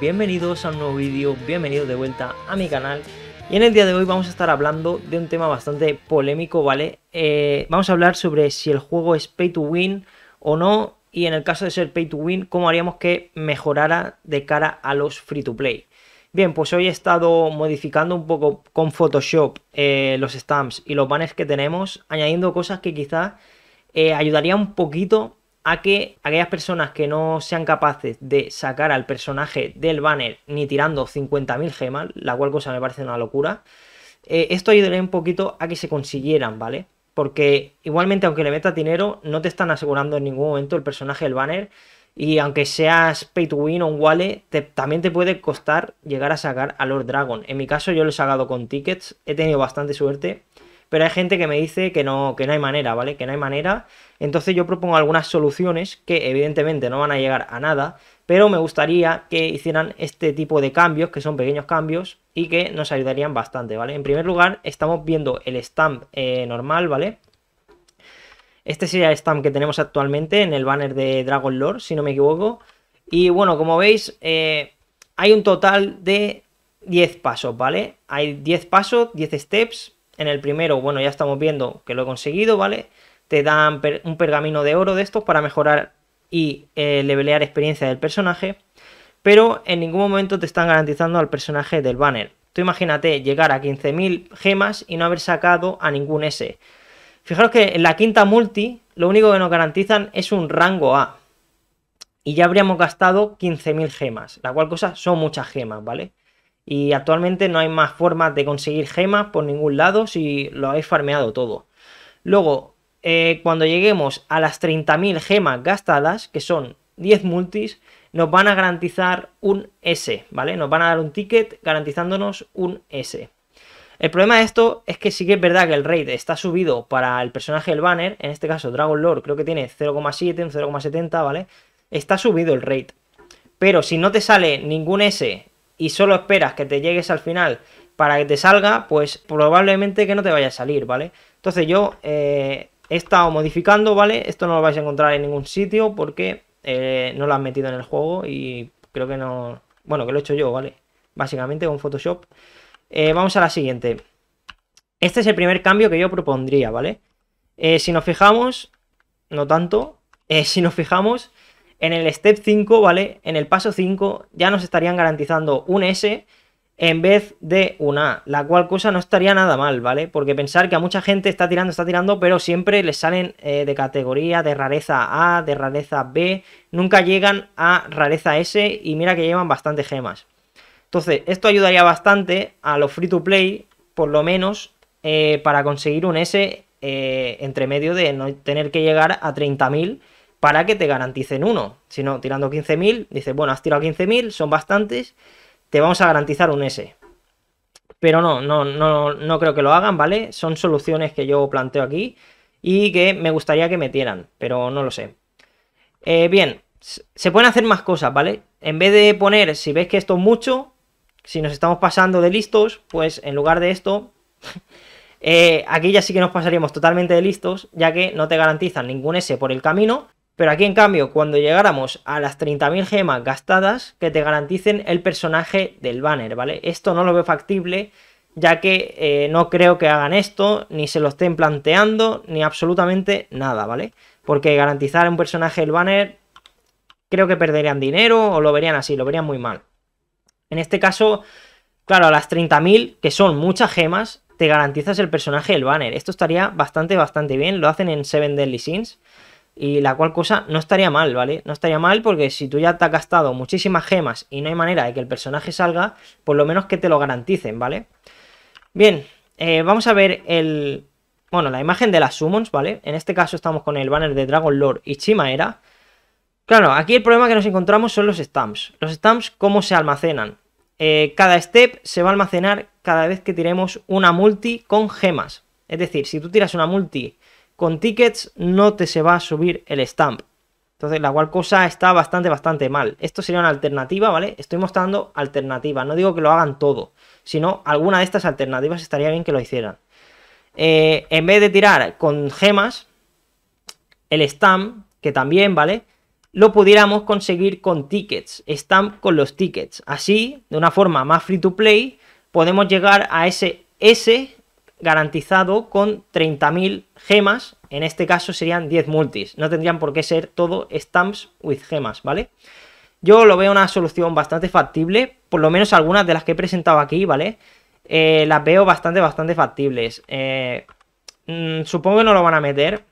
bienvenidos a un nuevo vídeo, bienvenidos de vuelta a mi canal Y en el día de hoy vamos a estar hablando de un tema bastante polémico, ¿vale? Eh, vamos a hablar sobre si el juego es pay to win o no Y en el caso de ser pay to win, cómo haríamos que mejorara de cara a los free to play Bien, pues hoy he estado modificando un poco con Photoshop eh, los stamps y los banners que tenemos Añadiendo cosas que quizás eh, ayudaría un poquito a que aquellas personas que no sean capaces de sacar al personaje del banner ni tirando 50.000 gemas, la cual cosa me parece una locura, eh, esto ayudaría un poquito a que se consiguieran, ¿vale? Porque igualmente aunque le metas dinero, no te están asegurando en ningún momento el personaje del banner. Y aunque seas pay to win o un wallet, también te puede costar llegar a sacar a Lord Dragon. En mi caso yo lo he sacado con tickets, he tenido bastante suerte pero hay gente que me dice que no, que no hay manera, ¿vale? Que no hay manera. Entonces yo propongo algunas soluciones que evidentemente no van a llegar a nada, pero me gustaría que hicieran este tipo de cambios, que son pequeños cambios y que nos ayudarían bastante, ¿vale? En primer lugar, estamos viendo el stamp eh, normal, ¿vale? Este sería el stamp que tenemos actualmente en el banner de Dragon Lord, si no me equivoco. Y bueno, como veis, eh, hay un total de 10 pasos, ¿vale? Hay 10 pasos, 10 steps, en el primero, bueno, ya estamos viendo que lo he conseguido, ¿vale? Te dan un pergamino de oro de estos para mejorar y eh, levelear experiencia del personaje, pero en ningún momento te están garantizando al personaje del banner. Tú imagínate llegar a 15.000 gemas y no haber sacado a ningún S. Fijaros que en la quinta multi lo único que nos garantizan es un rango A. Y ya habríamos gastado 15.000 gemas, la cual cosa son muchas gemas, ¿vale? Y actualmente no hay más formas de conseguir gemas por ningún lado si lo habéis farmeado todo. Luego, eh, cuando lleguemos a las 30.000 gemas gastadas, que son 10 multis, nos van a garantizar un S, ¿vale? Nos van a dar un ticket garantizándonos un S. El problema de esto es que sí que es verdad que el raid está subido para el personaje del banner, en este caso Dragon Lord creo que tiene 0,7, 0,70, ¿vale? Está subido el raid. Pero si no te sale ningún S y solo esperas que te llegues al final para que te salga, pues probablemente que no te vaya a salir, ¿vale? Entonces yo eh, he estado modificando, ¿vale? Esto no lo vais a encontrar en ningún sitio porque eh, no lo han metido en el juego y creo que no... Bueno, que lo he hecho yo, ¿vale? Básicamente con Photoshop. Eh, vamos a la siguiente. Este es el primer cambio que yo propondría, ¿vale? si nos fijamos, no tanto, si nos fijamos, en el step 5, ¿vale? En el paso 5 ya nos estarían garantizando un S en vez de una A, la cual cosa no estaría nada mal, ¿vale? Porque pensar que a mucha gente está tirando, está tirando, pero siempre les salen eh, de categoría, de rareza A, de rareza B, nunca llegan a rareza S y mira que llevan bastantes gemas. Entonces, esto ayudaría bastante a los free to play, por lo menos, eh, para conseguir un S eh, entre medio de no tener que llegar a 30.000 para que te garanticen uno. Si no, tirando 15.000, dices, bueno, has tirado 15.000, son bastantes, te vamos a garantizar un S. Pero no, no, no, no creo que lo hagan, ¿vale? Son soluciones que yo planteo aquí y que me gustaría que metieran, pero no lo sé. Eh, bien, se pueden hacer más cosas, ¿vale? En vez de poner, si ves que esto es mucho, si nos estamos pasando de listos, pues en lugar de esto, eh, aquí ya sí que nos pasaríamos totalmente de listos, ya que no te garantizan ningún S por el camino pero aquí en cambio, cuando llegáramos a las 30.000 gemas gastadas, que te garanticen el personaje del banner, ¿vale? Esto no lo veo factible, ya que eh, no creo que hagan esto, ni se lo estén planteando, ni absolutamente nada, ¿vale? Porque garantizar un personaje del banner, creo que perderían dinero o lo verían así, lo verían muy mal. En este caso, claro, a las 30.000, que son muchas gemas, te garantizas el personaje del banner. Esto estaría bastante, bastante bien. Lo hacen en Seven Deadly Sins. Y la cual cosa no estaría mal, ¿vale? No estaría mal porque si tú ya te has gastado muchísimas gemas y no hay manera de que el personaje salga, por lo menos que te lo garanticen, ¿vale? Bien, eh, vamos a ver el... Bueno, la imagen de las summons, ¿vale? En este caso estamos con el banner de Dragon Lord y Chimaera. Claro, aquí el problema que nos encontramos son los stamps. Los stamps, ¿cómo se almacenan? Eh, cada step se va a almacenar cada vez que tiremos una multi con gemas. Es decir, si tú tiras una multi con tickets no te se va a subir el stamp. Entonces la cual cosa está bastante, bastante mal. Esto sería una alternativa, ¿vale? Estoy mostrando alternativas, no digo que lo hagan todo, sino alguna de estas alternativas estaría bien que lo hicieran. Eh, en vez de tirar con gemas, el stamp, que también, ¿vale? Lo pudiéramos conseguir con tickets, stamp con los tickets. Así, de una forma más free to play, podemos llegar a ese S garantizado con 30.000 gemas, en este caso serían 10 multis, no tendrían por qué ser todo stamps with gemas, ¿vale? Yo lo veo una solución bastante factible, por lo menos algunas de las que he presentado aquí, ¿vale? Eh, las veo bastante, bastante factibles. Eh, mm, supongo que no lo van a meter,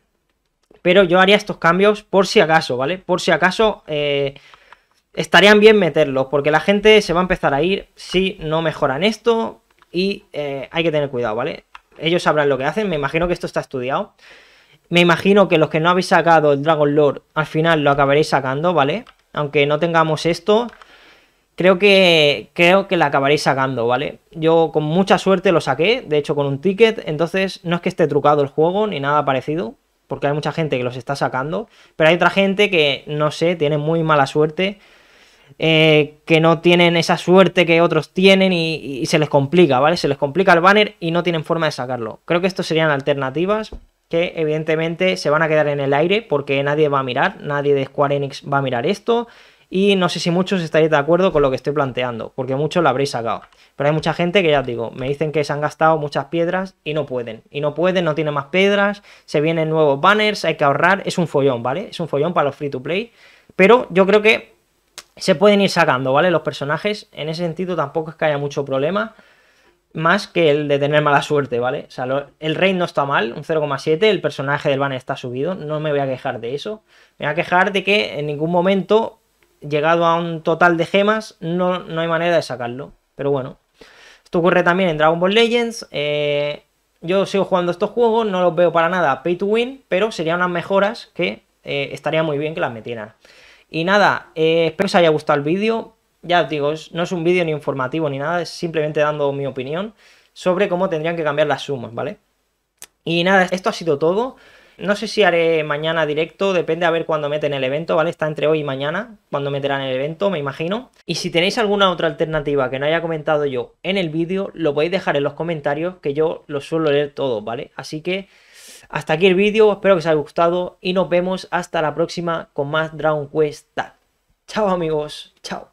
pero yo haría estos cambios por si acaso, ¿vale? Por si acaso eh, estarían bien meterlos, porque la gente se va a empezar a ir si no mejoran esto y hay que tener cuidado, ¿vale? ellos sabrán lo que hacen, me imagino que esto está estudiado. Me imagino que los que no habéis sacado el Dragon Lord, al final lo acabaréis sacando, ¿vale? Aunque no tengamos esto, creo que, creo que la acabaréis sacando, ¿vale? Yo con mucha suerte lo saqué, de hecho con un ticket, entonces no es que esté trucado el juego ni nada parecido, porque hay mucha gente que los está sacando, pero hay otra gente que, no sé, tiene muy mala suerte eh, que no tienen esa suerte que otros tienen y, se les complica, ¿vale? Se les complica el banner y no tienen forma de sacarlo. Creo que estos serían alternativas que evidentemente se van a quedar en el aire porque nadie va a mirar, nadie de Square Enix va a mirar esto y no sé si muchos estaréis de acuerdo con lo que estoy planteando, porque muchos lo habréis sacado. Pero hay mucha gente que ya os digo, me dicen que se han gastado muchas piedras y no pueden. Y no pueden, no tienen más piedras, se vienen nuevos banners, hay que ahorrar, es un follón, ¿vale? Es un follón para los free to play. Pero yo creo que se pueden ir sacando, ¿vale? Los personajes, en ese sentido tampoco es que haya mucho problema, más que el de tener mala suerte, ¿vale? O sea, el rey no está mal, un 0,7, el personaje del banner está subido, no me voy a quejar de eso, me voy a quejar de que en ningún momento, llegado a un total de gemas, no, no hay manera de sacarlo, pero bueno. Esto ocurre también en Dragon Ball Legends, eh, yo sigo jugando estos juegos, no los veo para nada pay to win, pero serían unas mejoras que eh, estaría muy bien que las metieran. Y nada, eh, espero que os haya gustado el vídeo. Ya os digo, no es un vídeo ni informativo ni nada, es simplemente dando mi opinión sobre cómo tendrían que cambiar las sumas, ¿vale? Y nada, esto ha sido todo. No sé si haré mañana directo, depende a ver cuándo meten el evento, ¿vale? Está entre hoy y mañana, cuando meterán el evento, me imagino. Y si tenéis alguna otra alternativa que no haya comentado yo en el vídeo, lo podéis dejar en los comentarios, que yo lo suelo leer todo, ¿vale? Así que hasta aquí el vídeo, espero que os haya gustado y nos vemos hasta la próxima con más Dragon Quest Tag. Chao amigos, chao